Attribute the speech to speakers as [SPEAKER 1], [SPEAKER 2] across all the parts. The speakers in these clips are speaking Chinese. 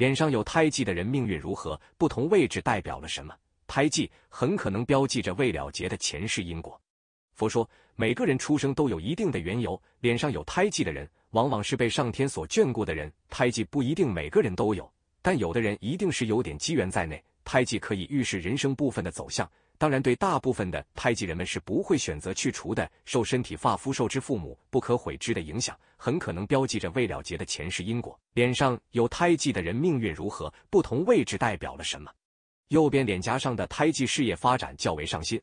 [SPEAKER 1] 脸上有胎记的人命运如何？不同位置代表了什么？胎记很可能标记着未了结的前世因果。佛说，每个人出生都有一定的缘由。脸上有胎记的人，往往是被上天所眷顾的人。胎记不一定每个人都有，但有的人一定是有点机缘在内。胎记可以预示人生部分的走向。当然，对大部分的胎记，人们是不会选择去除的。受身体发肤受之父母，不可毁之的影响，很可能标记着未了结的前世因果。脸上有胎记的人命运如何？不同位置代表了什么？右边脸颊上的胎记，事业发展较为上心。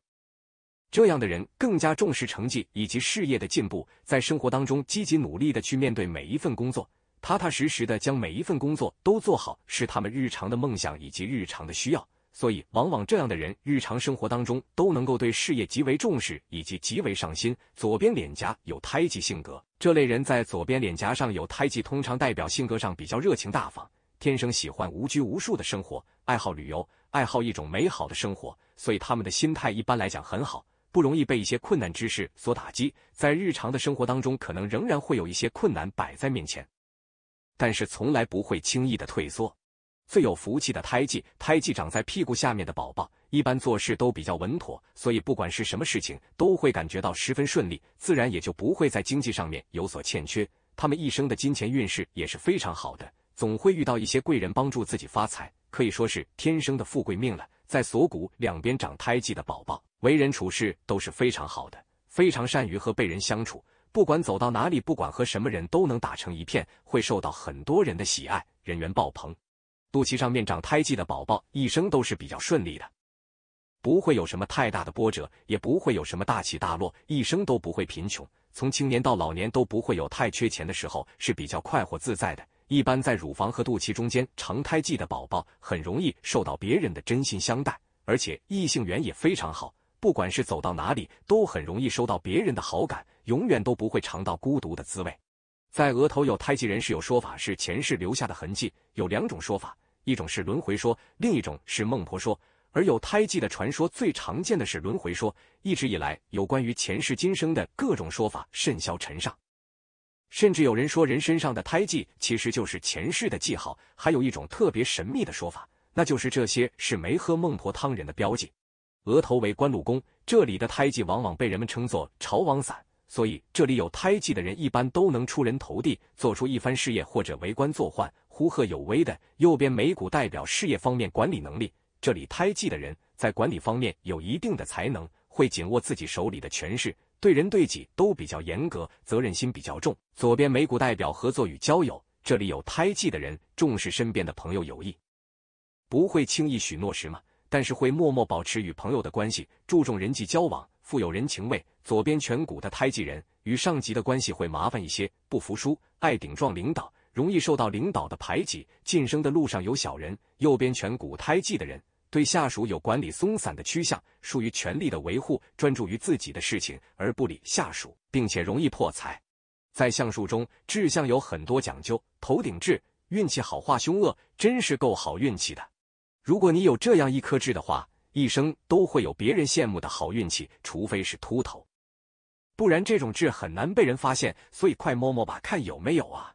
[SPEAKER 1] 这样的人更加重视成绩以及事业的进步，在生活当中积极努力的去面对每一份工作，踏踏实实的将每一份工作都做好，是他们日常的梦想以及日常的需要。所以，往往这样的人日常生活当中都能够对事业极为重视以及极为上心。左边脸颊有胎记，性格这类人在左边脸颊上有胎记，通常代表性格上比较热情大方，天生喜欢无拘无束的生活，爱好旅游，爱好一种美好的生活。所以他们的心态一般来讲很好，不容易被一些困难之事所打击。在日常的生活当中，可能仍然会有一些困难摆在面前，但是从来不会轻易的退缩。最有福气的胎记，胎记长在屁股下面的宝宝，一般做事都比较稳妥，所以不管是什么事情，都会感觉到十分顺利，自然也就不会在经济上面有所欠缺。他们一生的金钱运势也是非常好的，总会遇到一些贵人帮助自己发财，可以说是天生的富贵命了。在锁骨两边长胎记的宝宝，为人处事都是非常好的，非常善于和被人相处，不管走到哪里，不管和什么人都能打成一片，会受到很多人的喜爱，人缘爆棚。肚脐上面长胎记的宝宝一生都是比较顺利的，不会有什么太大的波折，也不会有什么大起大落，一生都不会贫穷，从青年到老年都不会有太缺钱的时候，是比较快活自在的。一般在乳房和肚脐中间长胎记的宝宝，很容易受到别人的真心相待，而且异性缘也非常好，不管是走到哪里都很容易收到别人的好感，永远都不会尝到孤独的滋味。在额头有胎记人士有说法是前世留下的痕迹，有两种说法，一种是轮回说，另一种是孟婆说。而有胎记的传说最常见的，是轮回说。一直以来，有关于前世今生的各种说法甚嚣尘上，甚至有人说人身上的胎记其实就是前世的记号。还有一种特别神秘的说法，那就是这些是没喝孟婆汤人的标记。额头为官禄宫，这里的胎记往往被人们称作朝王伞。所以，这里有胎记的人一般都能出人头地，做出一番事业或者为官做宦，呼喝有威的。右边眉骨代表事业方面管理能力，这里胎记的人在管理方面有一定的才能，会紧握自己手里的权势，对人对己都比较严格，责任心比较重。左边眉骨代表合作与交友，这里有胎记的人重视身边的朋友友谊，不会轻易许诺什么，但是会默默保持与朋友的关系，注重人际交往。富有人情味，左边颧骨的胎记人与上级的关系会麻烦一些，不服输，爱顶撞领导，容易受到领导的排挤，晋升的路上有小人。右边颧骨胎记的人对下属有管理松散的趋向，属于权力的维护，专注于自己的事情而不理下属，并且容易破财。在相术中，痣相有很多讲究，头顶痣运气好，化凶恶，真是够好运气的。如果你有这样一颗痣的话。一生都会有别人羡慕的好运气，除非是秃头，不然这种痣很难被人发现。所以快摸摸吧，看有没有啊！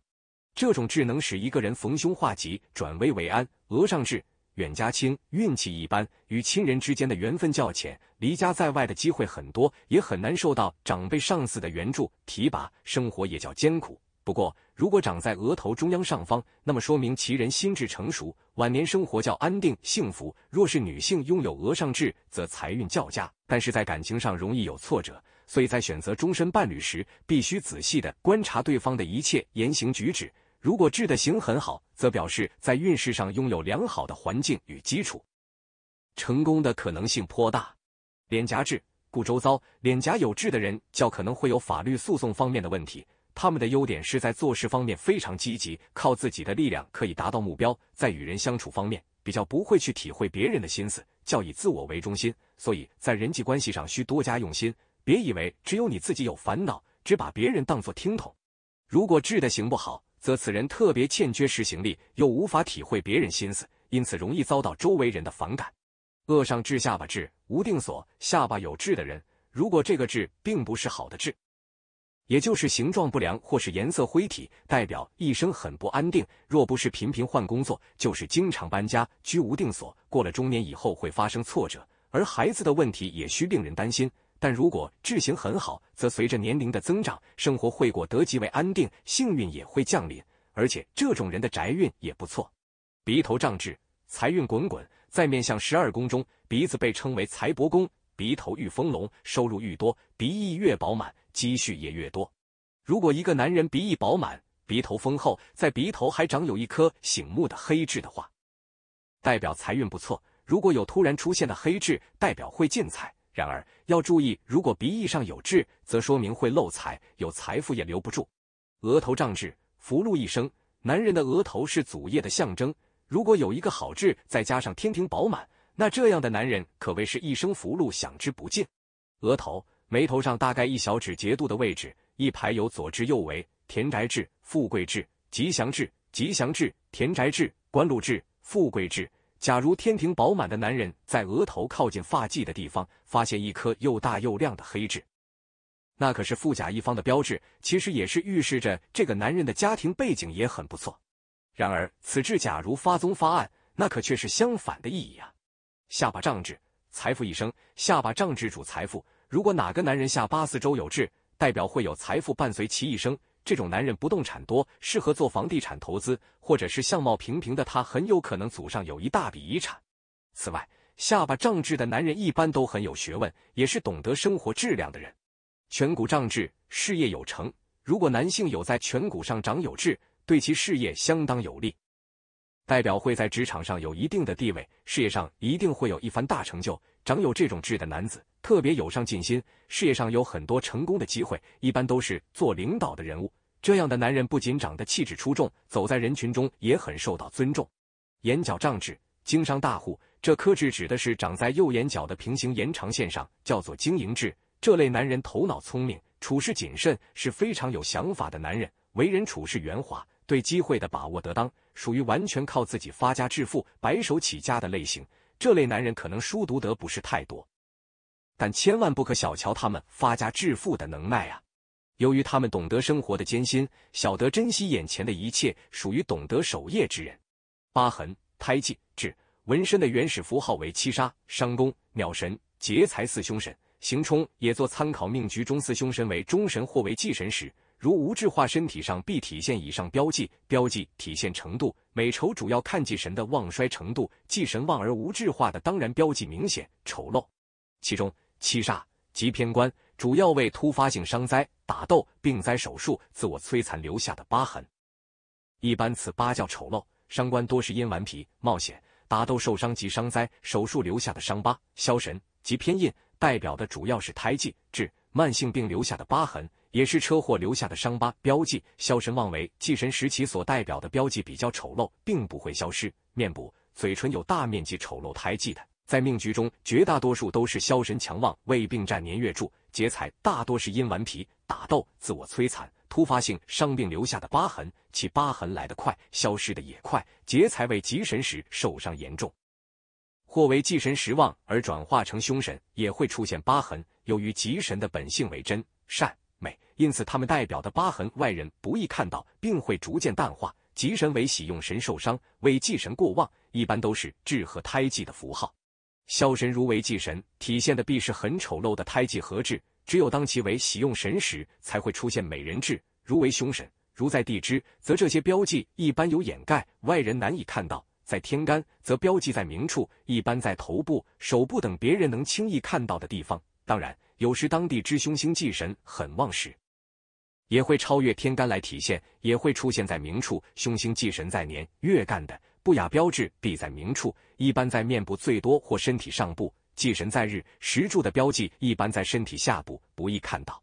[SPEAKER 1] 这种痣能使一个人逢凶化吉，转危为安。额上痣，远家亲，运气一般，与亲人之间的缘分较浅，离家在外的机会很多，也很难受到长辈、上司的援助、提拔，生活也较艰苦。不过，如果长在额头中央上方，那么说明其人心智成熟，晚年生活较安定幸福。若是女性拥有额上痣，则财运较佳，但是在感情上容易有挫折，所以在选择终身伴侣时，必须仔细的观察对方的一切言行举止。如果痣的形很好，则表示在运势上拥有良好的环境与基础，成功的可能性颇大。脸颊痣，顾周遭，脸颊有痣的人较可能会有法律诉讼方面的问题。他们的优点是在做事方面非常积极，靠自己的力量可以达到目标。在与人相处方面，比较不会去体会别人的心思，较以自我为中心，所以在人际关系上需多加用心。别以为只有你自己有烦恼，只把别人当作听筒。如果治的行不好，则此人特别欠缺执行力，又无法体会别人心思，因此容易遭到周围人的反感。恶上至下巴痣无定所，下巴有痣的人，如果这个痣并不是好的痣。也就是形状不良或是颜色灰体，代表一生很不安定。若不是频频换工作，就是经常搬家，居无定所。过了中年以后，会发生挫折，而孩子的问题也需令人担心。但如果智行很好，则随着年龄的增长，生活会过得极为安定，幸运也会降临。而且这种人的宅运也不错。鼻头胀滞，财运滚滚。在面向十二宫中，鼻子被称为财帛宫，鼻头遇风龙，收入愈多，鼻翼越饱满。积蓄也越多。如果一个男人鼻翼饱满，鼻头丰厚，在鼻头还长有一颗醒目的黑痣的话，代表财运不错。如果有突然出现的黑痣，代表会进财。然而要注意，如果鼻翼上有痣，则说明会漏财，有财富也留不住。额头胀痣，福禄一生。男人的额头是祖业的象征，如果有一个好痣，再加上天庭饱满，那这样的男人可谓是一生福禄享之不尽。额头。眉头上大概一小指节度的位置，一排有左至右为田宅志、富贵志、吉祥志、吉祥志、田宅志、官禄志、富贵志。假如天庭饱满的男人在额头靠近发际的地方发现一颗又大又亮的黑痣，那可是富甲一方的标志，其实也是预示着这个男人的家庭背景也很不错。然而此痣假如发棕发暗，那可却是相反的意义啊。下巴胀痣，财富一生；下巴胀痣主财富。如果哪个男人下巴四周有痣，代表会有财富伴随其一生。这种男人不动产多，适合做房地产投资，或者是相貌平平的他很有可能祖上有一大笔遗产。此外，下巴胀痣的男人一般都很有学问，也是懂得生活质量的人。颧骨胀痣，事业有成。如果男性有在颧骨上长有痣，对其事业相当有利。代表会在职场上有一定的地位，事业上一定会有一番大成就。长有这种痣的男子，特别有上进心，事业上有很多成功的机会，一般都是做领导的人物。这样的男人不仅长得气质出众，走在人群中也很受到尊重。眼角胀痣，经商大户。这颗痣指的是长在右眼角的平行延长线上，叫做经营痣。这类男人头脑聪明，处事谨慎，是非常有想法的男人，为人处事圆滑，对机会的把握得当。属于完全靠自己发家致富、白手起家的类型。这类男人可能书读得不是太多，但千万不可小瞧他们发家致富的能耐啊！由于他们懂得生活的艰辛，晓得珍惜眼前的一切，属于懂得守业之人。疤痕、胎记、痣、纹身的原始符号为七杀、伤宫、鸟神、劫财四凶神。行冲也做参考。命局中四凶神为中神或为忌神时。如无质化，身体上必体现以上标记，标记体现程度。美丑主要看祭神的旺衰程度，忌神旺而无质化的，当然标记明显丑陋。其中七煞及偏官，主要为突发性伤灾、打斗、病灾、手术、自我摧残留下的疤痕。一般此疤叫丑陋，伤官多是因顽皮、冒险、打斗受伤及伤灾、手术留下的伤疤。消神及偏印代表的主要是胎记、痣、慢性病留下的疤痕。也是车祸留下的伤疤标记。消神妄为、忌神时期所代表的标记比较丑陋，并不会消失。面部、嘴唇有大面积丑陋胎记的，在命局中绝大多数都是消神强旺、胃病占年月柱劫财，大多是因顽皮、打斗、自我摧残、突发性伤病留下的疤痕。其疤痕来得快，消失的也快。劫财为忌神时受伤严重，或为忌神失望而转化成凶神，也会出现疤痕。由于吉神的本性为真善。因此，他们代表的疤痕外人不易看到，并会逐渐淡化。吉神为喜用神受伤，为忌神过旺，一般都是痣和胎记的符号。枭神如为忌神，体现的必是很丑陋的胎记和痣。只有当其为喜用神时，才会出现美人痣。如为凶神，如在地支，则这些标记一般有掩盖，外人难以看到；在天干，则标记在明处，一般在头部、手部等别人能轻易看到的地方。当然，有时当地之凶星忌神很旺时。也会超越天干来体现，也会出现在明处。凶星忌神在年月干的不雅标志，必在明处，一般在面部最多或身体上部。忌神在日时柱的标记，一般在身体下部，不易看到。